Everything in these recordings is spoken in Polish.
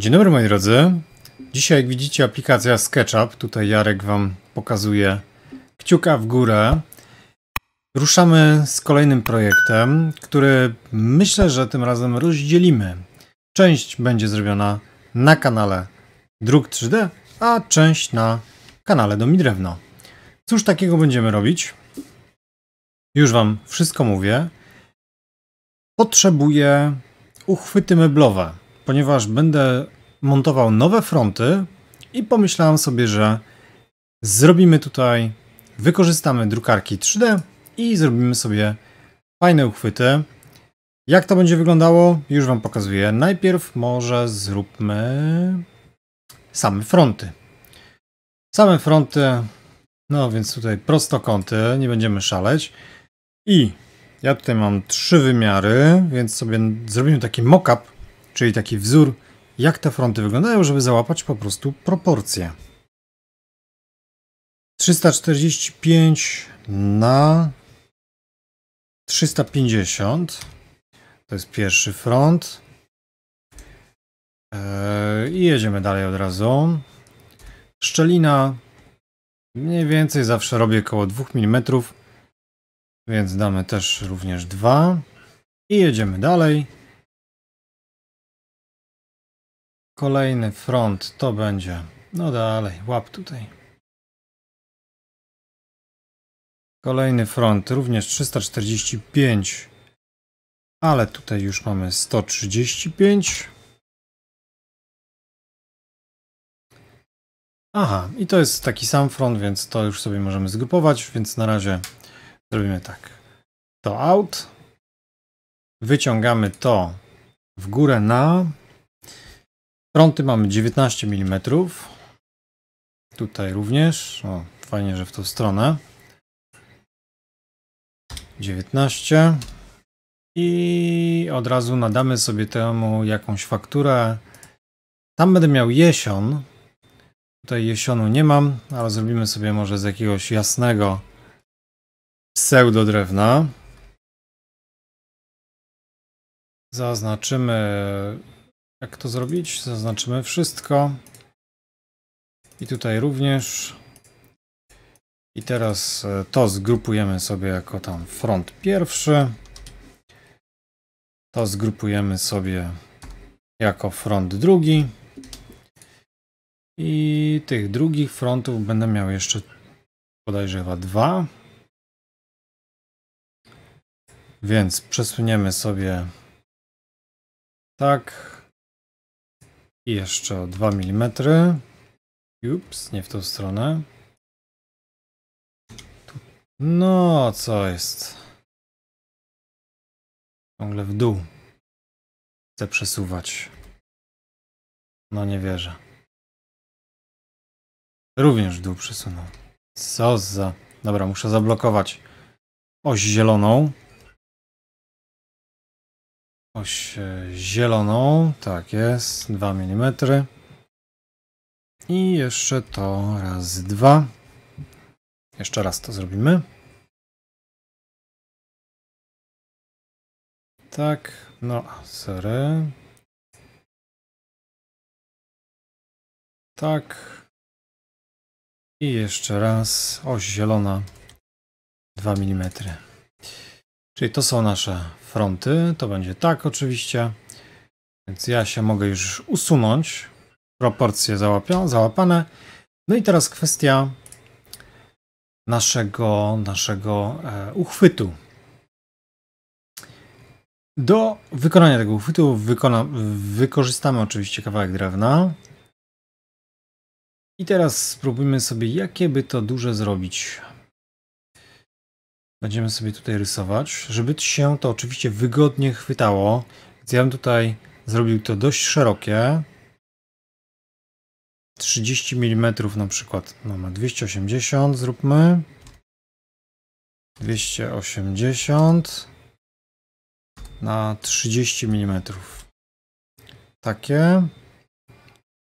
Dzień dobry moi drodzy. Dzisiaj jak widzicie aplikacja SketchUp, tutaj Jarek Wam pokazuje kciuka w górę. Ruszamy z kolejnym projektem, który myślę, że tym razem rozdzielimy. Część będzie zrobiona na kanale Druk 3D, a część na kanale Do i Drewno. Cóż takiego będziemy robić? Już Wam wszystko mówię. Potrzebuję uchwyty meblowe ponieważ będę montował nowe fronty i pomyślałem sobie, że zrobimy tutaj, wykorzystamy drukarki 3D i zrobimy sobie fajne uchwyty. Jak to będzie wyglądało, już Wam pokazuję. Najpierw może zróbmy same fronty. Same fronty, no więc tutaj prostokąty, nie będziemy szaleć. I ja tutaj mam trzy wymiary, więc sobie zrobimy taki mockup czyli taki wzór, jak te fronty wyglądają, żeby załapać po prostu proporcje. 345 na 350 to jest pierwszy front. Eee, I jedziemy dalej od razu. Szczelina mniej więcej zawsze robię około 2 mm, więc damy też również 2. I jedziemy dalej. Kolejny front to będzie. No dalej, łap tutaj. Kolejny front również 345, ale tutaj już mamy 135. Aha, i to jest taki sam front, więc to już sobie możemy zgrupować, więc na razie zrobimy tak. To out. Wyciągamy to w górę na Fronty mamy 19 mm. Tutaj również. O, fajnie, że w tą stronę. 19. I od razu nadamy sobie temu jakąś fakturę. Tam będę miał jesion. Tutaj jesionu nie mam, ale zrobimy sobie może z jakiegoś jasnego pseudo drewna. Zaznaczymy jak to zrobić? Zaznaczymy wszystko. I tutaj również. I teraz e, to zgrupujemy sobie jako tam front pierwszy. To zgrupujemy sobie jako front drugi. I tych drugich frontów będę miał jeszcze bodajże chyba dwa. Więc przesuniemy sobie tak jeszcze 2 mm. Ups, nie w tą stronę. No, co jest? Ciągle w dół. Chcę przesuwać. No nie wierzę. Również w dół przesunął. Co za... Dobra, muszę zablokować oś zieloną oś e, zieloną, tak jest, 2 mm. I jeszcze to raz dwa. Jeszcze raz to zrobimy. Tak, no, sorry. Tak. I jeszcze raz oś zielona 2 mm. Czyli to są nasze fronty. To będzie tak oczywiście. Więc ja się mogę już usunąć. Proporcje załapia, załapane. No i teraz kwestia naszego, naszego e, uchwytu. Do wykonania tego uchwytu wykona, wykorzystamy oczywiście kawałek drewna. I teraz spróbujmy sobie, jakie by to duże zrobić. Będziemy sobie tutaj rysować, żeby się to oczywiście wygodnie chwytało. Więc ja bym tutaj zrobił to dość szerokie. 30 mm na przykład. No, Mamy 280, zróbmy. 280 na 30 mm. Takie.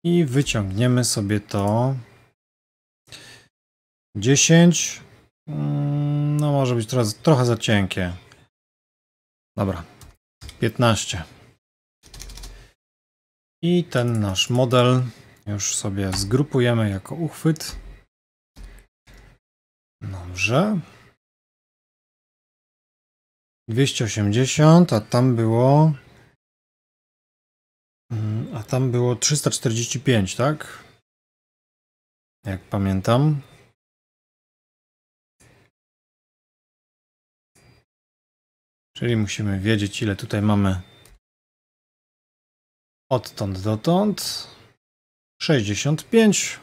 I wyciągniemy sobie to 10 Mm, no może być teraz trochę za cienkie. Dobra. 15. I ten nasz model już sobie zgrupujemy jako uchwyt. Dobrze. 280, a tam było... Mm, a tam było 345, tak? Jak pamiętam. Czyli musimy wiedzieć, ile tutaj mamy odtąd dotąd. 65.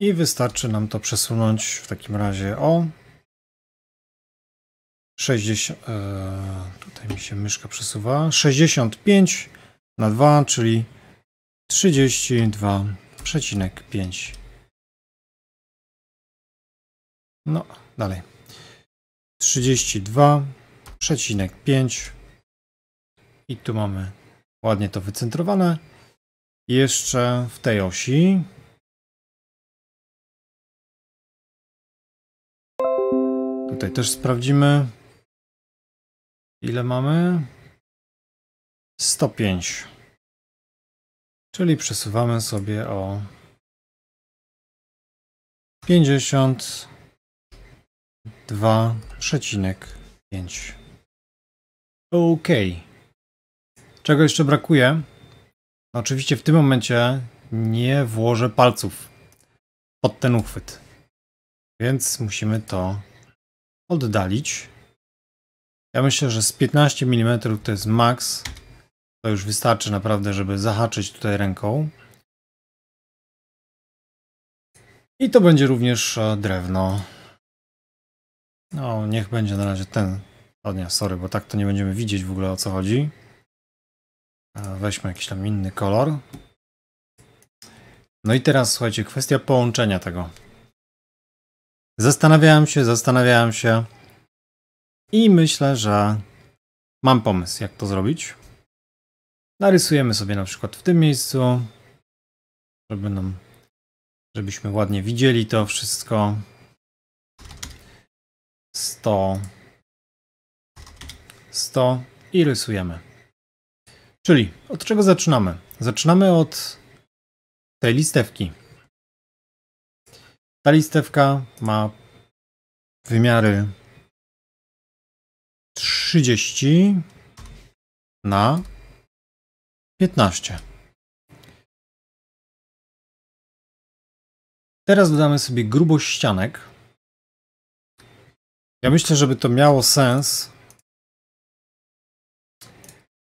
I wystarczy nam to przesunąć w takim razie o 60. E, tutaj mi się myszka przesuwa. 65 na 2, czyli 32,5. No, dalej. 32 przecinek 5 i tu mamy ładnie to wycentrowane. Jeszcze w tej osi Tutaj też sprawdzimy, ile mamy. 105. Czyli przesuwamy sobie o 52,5. OK. Czego jeszcze brakuje? No oczywiście w tym momencie nie włożę palców pod ten uchwyt. Więc musimy to oddalić. Ja myślę, że z 15 mm to jest maks. To już wystarczy naprawdę, żeby zahaczyć tutaj ręką. I to będzie również e, drewno. No, niech będzie na razie ten o nie, sorry, bo tak to nie będziemy widzieć w ogóle o co chodzi. E, weźmy jakiś tam inny kolor. No i teraz słuchajcie, kwestia połączenia tego. Zastanawiałem się, zastanawiałem się i myślę, że mam pomysł, jak to zrobić. Narysujemy sobie na przykład w tym miejscu, żeby nam, żebyśmy ładnie widzieli to wszystko. 100 100 i rysujemy. Czyli od czego zaczynamy? Zaczynamy od tej listewki. Ta listewka ma wymiary 30 na 15. Teraz dodamy sobie grubość ścianek. Ja myślę, żeby to miało sens,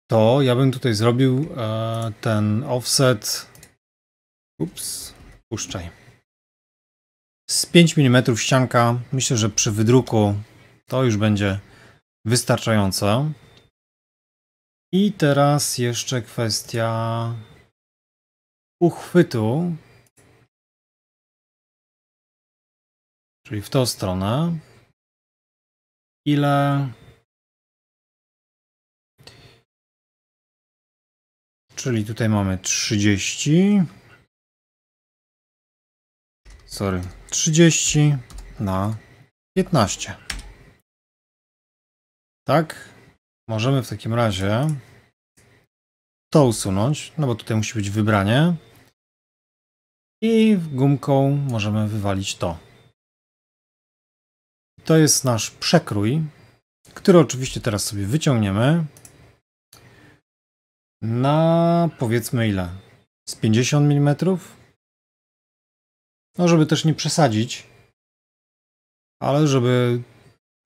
to ja bym tutaj zrobił e, ten offset. Ups, puszczaj. Z 5 mm ścianka. Myślę, że przy wydruku to już będzie wystarczające. I teraz jeszcze kwestia uchwytu. Czyli w tą stronę. Ile Czyli tutaj mamy 30. Sorry, 30 na 15. Tak? Możemy w takim razie to usunąć, no bo tutaj musi być wybranie. I gumką możemy wywalić to. To jest nasz przekrój, który oczywiście teraz sobie wyciągniemy na powiedzmy ile? Z 50 mm? No, żeby też nie przesadzić, ale żeby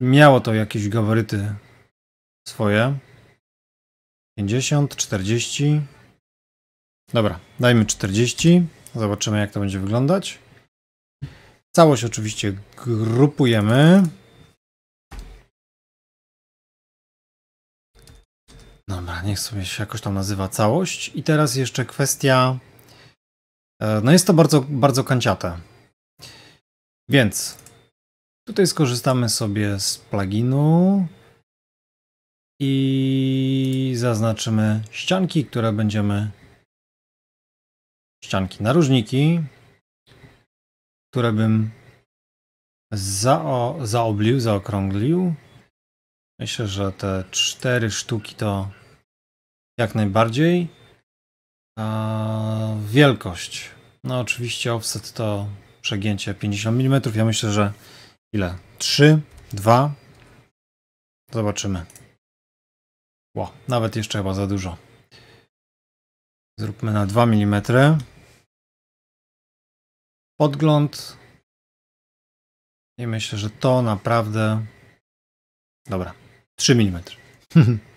miało to jakieś gabaryty swoje. 50, 40. Dobra, dajmy 40. Zobaczymy, jak to będzie wyglądać. Całość oczywiście grupujemy. Dobra, niech sobie się jakoś tam nazywa całość. I teraz jeszcze kwestia... E, no jest to bardzo, bardzo kanciate. Więc tutaj skorzystamy sobie z pluginu i zaznaczymy ścianki, które będziemy ścianki narożniki, które bym zao, zaoblił, zaokrąglił. Myślę, że te cztery sztuki to jak najbardziej. A wielkość. No oczywiście offset to przegięcie 50 mm. Ja myślę, że ile? 3, 2. Zobaczymy. Ło, nawet jeszcze chyba za dużo. Zróbmy na 2 mm. Podgląd. I myślę, że to naprawdę... Dobra, 3 mm.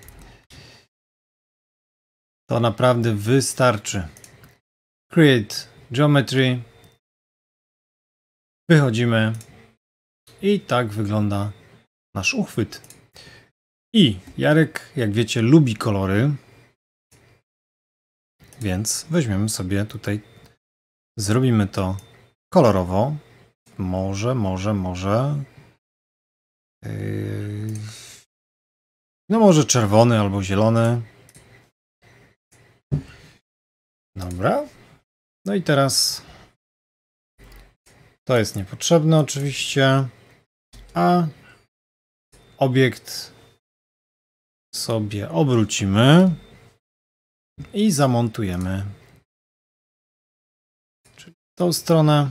To naprawdę wystarczy. Create Geometry. Wychodzimy. I tak wygląda nasz uchwyt. I Jarek, jak wiecie, lubi kolory. Więc weźmiemy sobie tutaj, zrobimy to kolorowo. Może, może, może. Yy, no może czerwony albo zielony. Dobra. No i teraz to jest niepotrzebne oczywiście, a obiekt sobie obrócimy i zamontujemy Czyli tą stronę.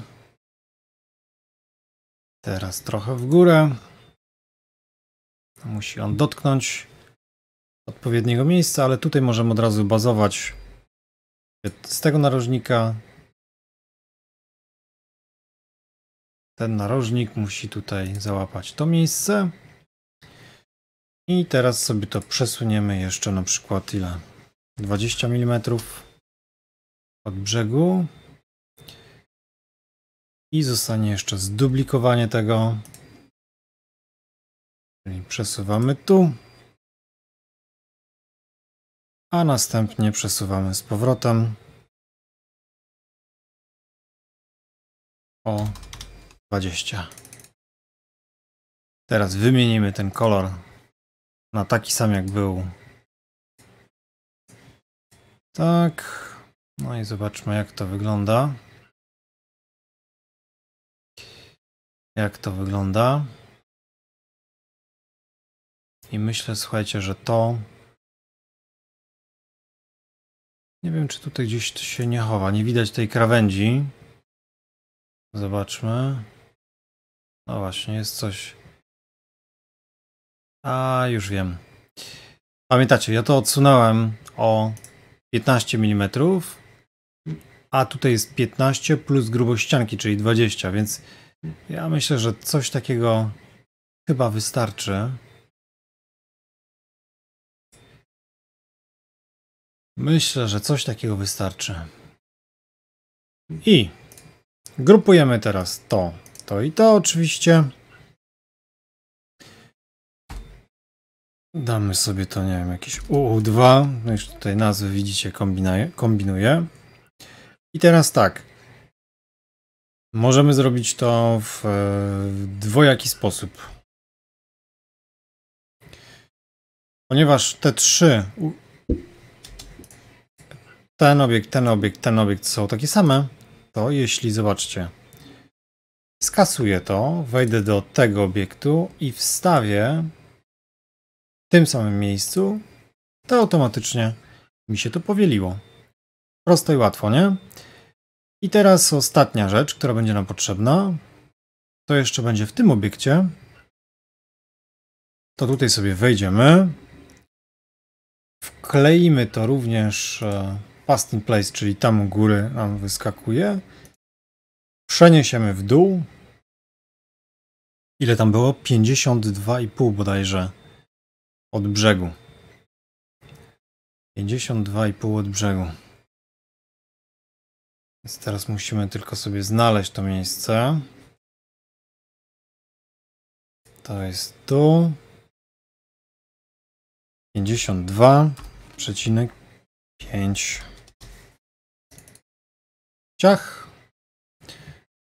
Teraz trochę w górę. Musi on dotknąć odpowiedniego miejsca, ale tutaj możemy od razu bazować z tego narożnika ten narożnik musi tutaj załapać to miejsce. I teraz sobie to przesuniemy jeszcze na przykład ile? 20 mm od brzegu. I zostanie jeszcze zduplikowanie tego. Czyli przesuwamy tu a następnie przesuwamy z powrotem o 20. Teraz wymienimy ten kolor na taki sam jak był. Tak. No i zobaczmy jak to wygląda. Jak to wygląda. I myślę, słuchajcie, że to Nie wiem, czy tutaj gdzieś to się nie chowa. Nie widać tej krawędzi. Zobaczmy. No właśnie, jest coś. A, już wiem. Pamiętacie, ja to odsunąłem o 15 mm, a tutaj jest 15 plus grubość ścianki, czyli 20, więc ja myślę, że coś takiego chyba wystarczy. Myślę, że coś takiego wystarczy. I grupujemy teraz to, to i to oczywiście. Damy sobie to, nie wiem, jakieś UU2. No już tutaj nazwy widzicie, kombinuje, kombinuję. I teraz tak. Możemy zrobić to w, w dwojaki sposób. Ponieważ te trzy ten obiekt, ten obiekt, ten obiekt są takie same, to jeśli zobaczcie, skasuję to, wejdę do tego obiektu i wstawię w tym samym miejscu, to automatycznie mi się to powieliło. Prosto i łatwo, nie? I teraz ostatnia rzecz, która będzie nam potrzebna, to jeszcze będzie w tym obiekcie. To tutaj sobie wejdziemy. Wkleimy to również e, Fast in place, czyli tam u góry nam wyskakuje. Przeniesiemy w dół. Ile tam było? 52,5 bodajże od brzegu. 52,5 od brzegu. Więc teraz musimy tylko sobie znaleźć to miejsce. To jest tu. 52,5 ciach.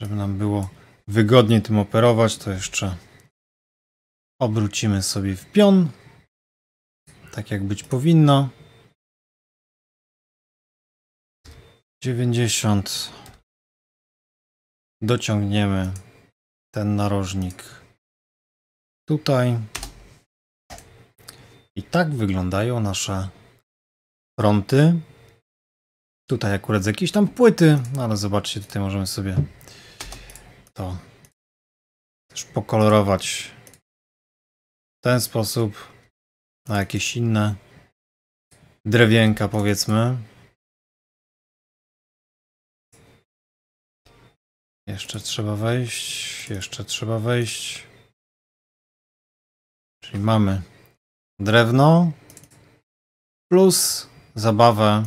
Żeby nam było wygodniej tym operować, to jeszcze obrócimy sobie w pion. Tak jak być powinno. 90. Dociągniemy ten narożnik tutaj. I tak wyglądają nasze fronty. Tutaj akurat z jakiejś tam płyty, no ale zobaczcie, tutaj możemy sobie to też pokolorować w ten sposób, na jakieś inne drewienka powiedzmy. Jeszcze trzeba wejść, jeszcze trzeba wejść. Czyli mamy drewno plus zabawę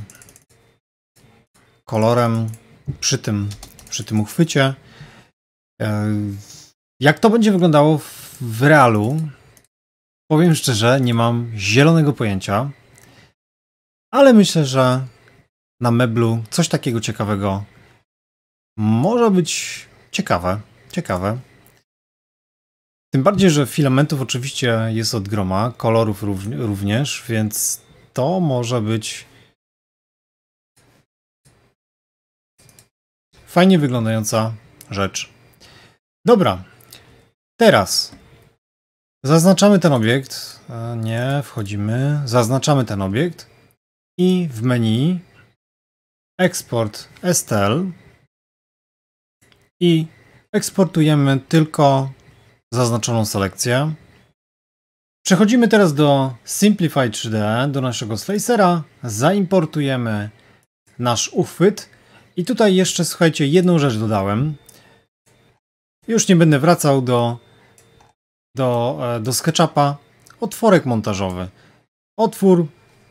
kolorem przy tym, przy tym uchwycie. E, jak to będzie wyglądało w, w realu? Powiem szczerze, nie mam zielonego pojęcia, ale myślę, że na meblu coś takiego ciekawego może być ciekawe. Ciekawe. Tym bardziej, że filamentów oczywiście jest od groma, kolorów również, więc to może być Fajnie wyglądająca rzecz. Dobra. Teraz zaznaczamy ten obiekt. E, nie, wchodzimy. Zaznaczamy ten obiekt. I w menu eksport STL i eksportujemy tylko zaznaczoną selekcję. Przechodzimy teraz do Simplify 3D, do naszego slicera, zaimportujemy nasz uchwyt i tutaj jeszcze, słuchajcie, jedną rzecz dodałem. Już nie będę wracał do, do, e, do SketchUpa. Otworek montażowy. Otwór,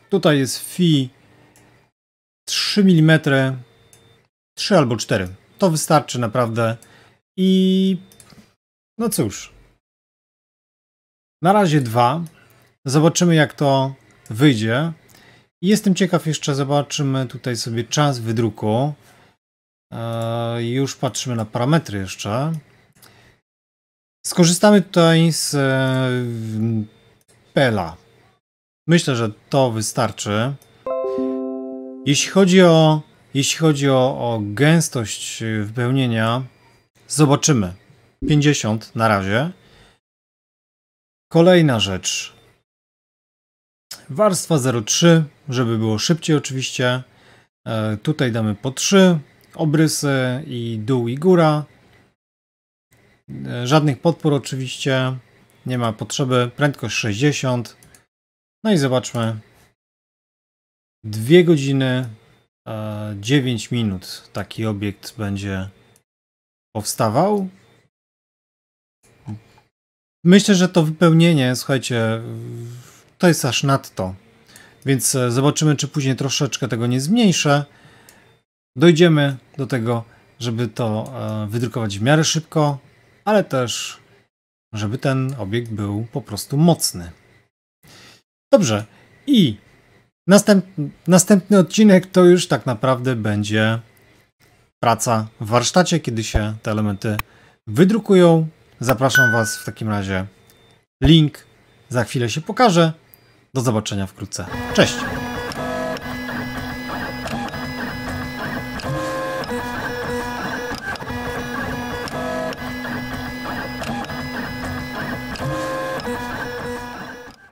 tutaj jest fi 3 mm, 3 albo 4. To wystarczy naprawdę. I no cóż. Na razie dwa. Zobaczymy jak to wyjdzie. Jestem ciekaw jeszcze, zobaczymy tutaj sobie czas wydruku. E, już patrzymy na parametry jeszcze. Skorzystamy tutaj z e, Pela. Myślę, że to wystarczy. Jeśli chodzi o, jeśli chodzi o, o gęstość wypełnienia, zobaczymy. 50 na razie. Kolejna rzecz. Warstwa 0,3, żeby było szybciej oczywiście. E, tutaj damy po 3 obrysy i dół i góra. E, żadnych podpór oczywiście, nie ma potrzeby, prędkość 60. No i zobaczmy. 2 godziny 9 e, minut taki obiekt będzie powstawał. Myślę, że to wypełnienie, słuchajcie, to jest aż nadto. Więc e, zobaczymy, czy później troszeczkę tego nie zmniejszę dojdziemy do tego, żeby to e, wydrukować w miarę szybko, ale też, żeby ten obiekt był po prostu mocny. Dobrze. I następ, następny odcinek to już tak naprawdę będzie praca w warsztacie, kiedy się te elementy wydrukują. Zapraszam Was w takim razie. Link za chwilę się pokaże. Do zobaczenia wkrótce. Cześć!